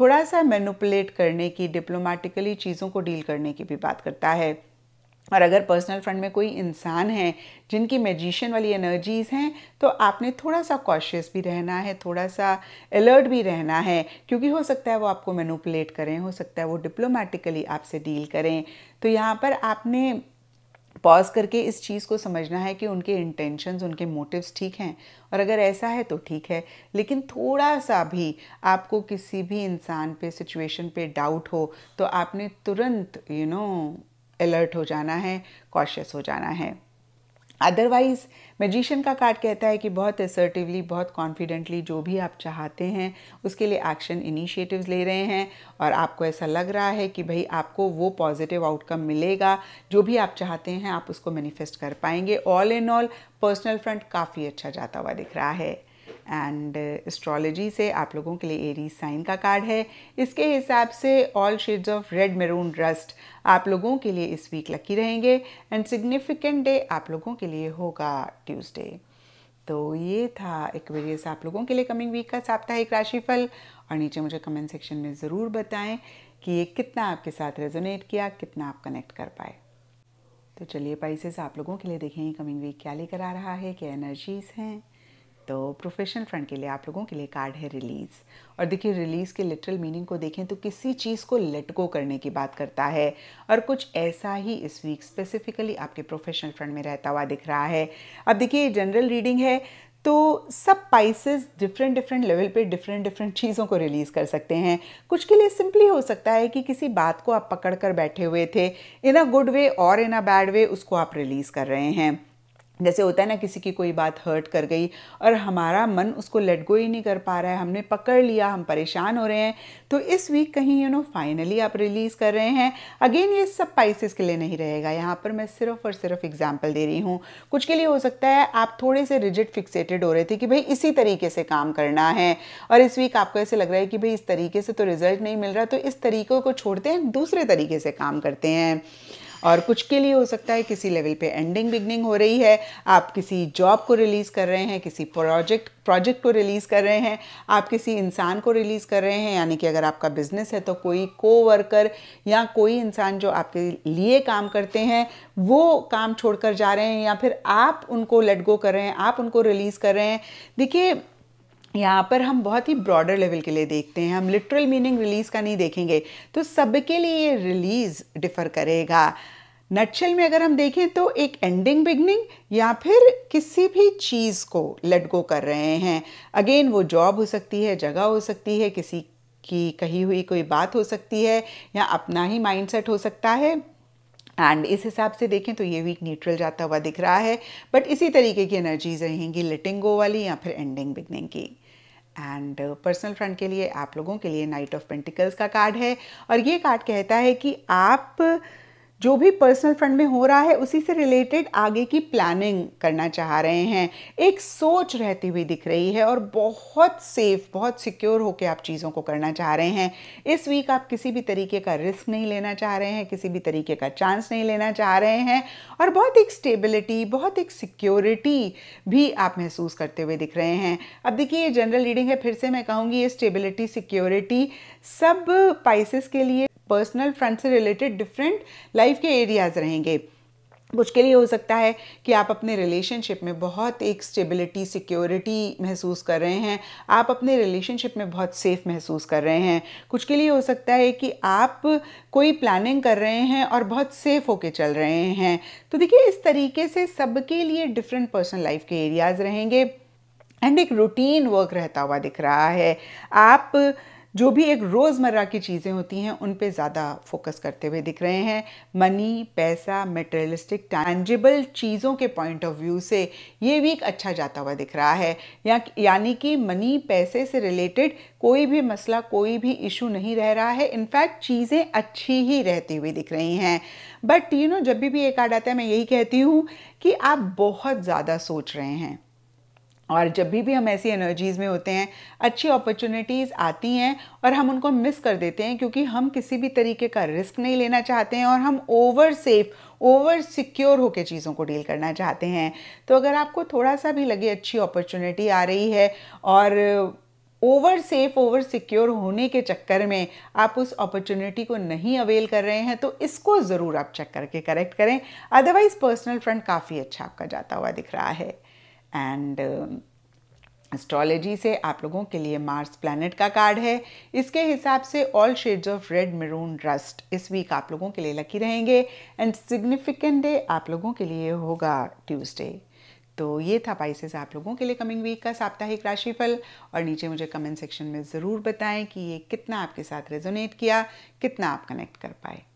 थोड़ा सा मैनुपलेट करने की डिप्लोमेटिकली चीज़ों को डील करने की भी बात करता है और अगर पर्सनल फ्रंट में कोई इंसान है जिनकी मैजिशियन वाली एनर्जीज़ हैं तो आपने थोड़ा सा कॉशियस भी रहना है थोड़ा सा अलर्ट भी रहना है क्योंकि हो सकता है वो आपको मैनुपलेट करें हो सकता है वो डिप्लोमेटिकली आपसे डील करें तो यहाँ पर आपने पॉज करके इस चीज़ को समझना है कि उनके इंटेंशंस उनके मोटिव्स ठीक हैं और अगर ऐसा है तो ठीक है लेकिन थोड़ा सा भी आपको किसी भी इंसान पे सिचुएशन पे डाउट हो तो आपने तुरंत you you know know, alert हो जाना है कॉशियस हो जाना है अदरवाइज़ मैजिशियन का कार्ड कहता है कि बहुत असर्टिवली बहुत कॉन्फिडेंटली जो भी आप चाहते हैं उसके लिए एक्शन इनिशिएटिव्स ले रहे हैं और आपको ऐसा लग रहा है कि भाई आपको वो पॉजिटिव आउटकम मिलेगा जो भी आप चाहते हैं आप उसको मैनिफेस्ट कर पाएंगे all in all personal front काफ़ी अच्छा जाता हुआ दिख रहा है एंड एस्ट्रोलॉजी uh, से आप लोगों के लिए एरी साइन का कार्ड है इसके हिसाब से all shades of red maroon rust आप लोगों के लिए इस वीक लकी रहेंगे एंड सिग्निफिकेंट डे आप लोगों के लिए होगा ट्यूसडे तो ये था एक्वेरियस आप लोगों के लिए कमिंग वीक का साप्ताहिक राशिफल और नीचे मुझे कमेंट सेक्शन में ज़रूर बताएं कि ये कितना आपके साथ रेजोनेट किया कितना आप कनेक्ट कर पाए तो चलिए पाइसेस आप लोगों के लिए देखें कमिंग वीक क्या लेकर आ रहा है क्या एनर्जीज़ हैं तो प्रोफेशनल फ्रंट के लिए आप लोगों के लिए कार्ड है रिलीज़ और देखिए रिलीज़ के लिटरल मीनिंग को देखें तो किसी चीज़ को लटको करने की बात करता है और कुछ ऐसा ही इस वीक स्पेसिफिकली आपके प्रोफेशनल फ्रंट में रहता हुआ दिख रहा है अब देखिए जनरल रीडिंग है तो सब पाइसेस डिफरेंट डिफरेंट लेवल पे डिफरेंट डिफरेंट चीज़ों को रिलीज़ कर सकते हैं कुछ के लिए सिंपली हो सकता है कि किसी बात को आप पकड़ कर बैठे हुए थे इन अ गुड वे और इन अ बैड वे उसको आप रिलीज़ कर रहे हैं जैसे होता है ना किसी की कोई बात हर्ट कर गई और हमारा मन उसको लेट गो ही नहीं कर पा रहा है हमने पकड़ लिया हम परेशान हो रहे हैं तो इस वीक कहीं यू नो फाइनली आप रिलीज़ कर रहे हैं अगेन ये सब पाइसिस के लिए नहीं रहेगा यहाँ पर मैं सिर्फ और सिर्फ एग्जाम्पल दे रही हूँ कुछ के लिए हो सकता है आप थोड़े से रिजिड फिक्सेटेड हो रहे थे कि भाई इसी तरीके से काम करना है और इस वीक आपको ऐसे लग रहा है कि भाई इस तरीके से तो रिजल्ट नहीं मिल रहा तो इस तरीक़े को छोड़ते हैं दूसरे तरीके से काम करते हैं और कुछ के लिए हो सकता है किसी लेवल पे एंडिंग बिगनिंग हो रही है आप किसी जॉब को रिलीज़ कर रहे हैं किसी प्रोजेक्ट प्रोजेक्ट को रिलीज़ कर रहे हैं आप किसी इंसान को रिलीज़ कर रहे हैं यानी कि अगर आपका बिजनेस है तो कोई को वर्कर या कोई इंसान जो आपके लिए काम करते हैं वो काम छोड़कर जा रहे हैं या फिर आप उनको लेट गो कर रहे हैं आप उनको रिलीज़ कर रहे हैं देखिए यहाँ पर हम बहुत ही ब्रॉडर लेवल के लिए देखते हैं हम लिटरल मीनिंग रिलीज़ का नहीं देखेंगे तो सबके लिए ये रिलीज़ डिफ़र करेगा नटशेल में अगर हम देखें तो एक एंडिंग बिगनिंग या फिर किसी भी चीज़ को लेट गो कर रहे हैं अगेन वो जॉब हो सकती है जगह हो सकती है किसी की कही हुई कोई बात हो सकती है या अपना ही माइंडसेट हो सकता है एंड इस हिसाब से देखें तो ये वीक न्यूट्रल जाता हुआ दिख रहा है बट इसी तरीके की एनर्जीज रहेंगी लेटिंग गो वाली या फिर एंडिंग बिगनिंग की एंड पर्सनल फ्रंट के लिए आप लोगों के लिए नाइट ऑफ पेंटिकल्स का कार्ड है और ये कार्ड कहता है कि आप uh, जो भी पर्सनल फ्रंट में हो रहा है उसी से रिलेटेड आगे की प्लानिंग करना चाह रहे हैं एक सोच रहती हुई दिख रही है और बहुत सेफ बहुत सिक्योर होकर आप चीज़ों को करना चाह रहे हैं इस वीक आप किसी भी तरीके का रिस्क नहीं लेना चाह रहे हैं किसी भी तरीके का चांस नहीं लेना चाह रहे हैं और बहुत एक स्टेबिलिटी बहुत एक सिक्योरिटी भी आप महसूस करते हुए दिख रहे हैं अब देखिए ये जनरल रीडिंग है फिर से मैं कहूँगी ये स्टेबिलिटी सिक्योरिटी सब पाइसिस के लिए पर्सनल फ्रंट से रिलेटेड डिफरेंट लाइफ के एरियाज़ रहेंगे मुश्किल ये हो सकता है कि आप अपने रिलेशनशिप में बहुत एक स्टेबिलिटी सिक्योरिटी महसूस कर रहे हैं आप अपने रिलेशनशिप में बहुत सेफ महसूस कर रहे हैं कुछ के लिए हो सकता है कि आप कोई प्लानिंग कर रहे हैं और बहुत सेफ होके चल रहे हैं तो देखिए इस तरीके से सबके लिए डिफरेंट पर्सनल लाइफ के एरियाज़ रहेंगे एंड एक रूटीन वर्क रहता हुआ दिख रहा है आप जो भी एक रोज़मर्रा की चीज़ें होती हैं उन पे ज़्यादा फोकस करते हुए दिख रहे हैं मनी पैसा मेटेरियलिस्टिक टैंजिबल चीज़ों के पॉइंट ऑफ व्यू से ये वीक अच्छा जाता हुआ दिख रहा है या यानी कि मनी पैसे से रिलेटेड कोई भी मसला कोई भी इशू नहीं रह रहा है इनफैक्ट चीज़ें अच्छी ही रहती हुई दिख रही हैं बट यू नो जब भी भी एक आर्ड आता है मैं यही कहती हूँ कि आप बहुत ज़्यादा सोच रहे हैं और जब भी भी हम ऐसी एनर्जीज़ में होते हैं अच्छी अपॉर्चुनिटीज़ आती हैं और हम उनको मिस कर देते हैं क्योंकि हम किसी भी तरीके का रिस्क नहीं लेना चाहते हैं और हम ओवर सेफ ओवर सिक्योर होकर चीज़ों को डील करना चाहते हैं तो अगर आपको थोड़ा सा भी लगे अच्छी अपॉर्चुनिटी आ रही है और ओवर सेफ ओवर सिक्योर होने के चक्कर में आप उस अपॉर्चुनिटी को नहीं अवेल कर रहे हैं तो इसको ज़रूर आप चेक करके करेक्ट करें अदरवाइज़ पर्सनल फ्रंट काफ़ी अच्छा आपका जाता हुआ दिख रहा है एंड एस्ट्रोलॉजी um, से आप लोगों के लिए मार्स प्लानट का कार्ड है इसके हिसाब से all shades of red maroon rust इस वीक आप लोगों के लिए लकी रहेंगे एंड सिग्निफिकेंट डे आप लोगों के लिए होगा ट्यूसडे तो ये था पाइसेस आप लोगों के लिए कमिंग वीक का साप्ताहिक राशिफल और नीचे मुझे कमेंट सेक्शन में ज़रूर बताएं कि ये कितना आपके साथ रेजोनेट किया कितना आप कनेक्ट कर पाए